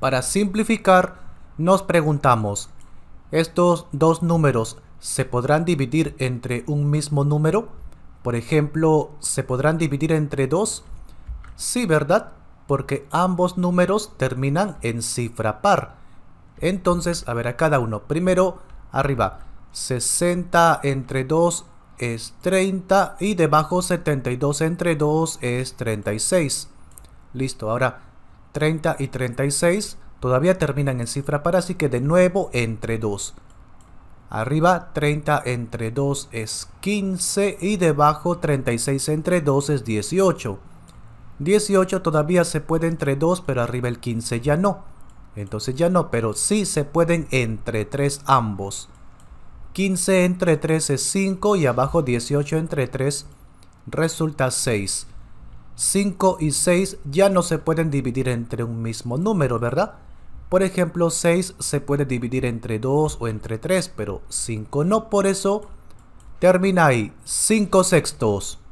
Para simplificar, nos preguntamos, ¿estos dos números se podrán dividir entre un mismo número? Por ejemplo, ¿se podrán dividir entre dos? Sí, ¿verdad? Porque ambos números terminan en cifra par. Entonces, a ver a cada uno. Primero, arriba, 60 entre 2 es 30 y debajo 72 entre 2 es 36. Listo, ahora 30 y 36 todavía terminan en cifra par, así que de nuevo entre 2. Arriba 30 entre 2 es 15 y debajo 36 entre 2 es 18. 18 todavía se puede entre 2, pero arriba el 15 ya no. Entonces ya no, pero sí se pueden entre 3 ambos. 15 entre 3 es 5 y abajo 18 entre 3 resulta 6. 5 y 6 ya no se pueden dividir entre un mismo número, ¿verdad? Por ejemplo, 6 se puede dividir entre 2 o entre 3, pero 5 no, por eso termina ahí, 5 sextos.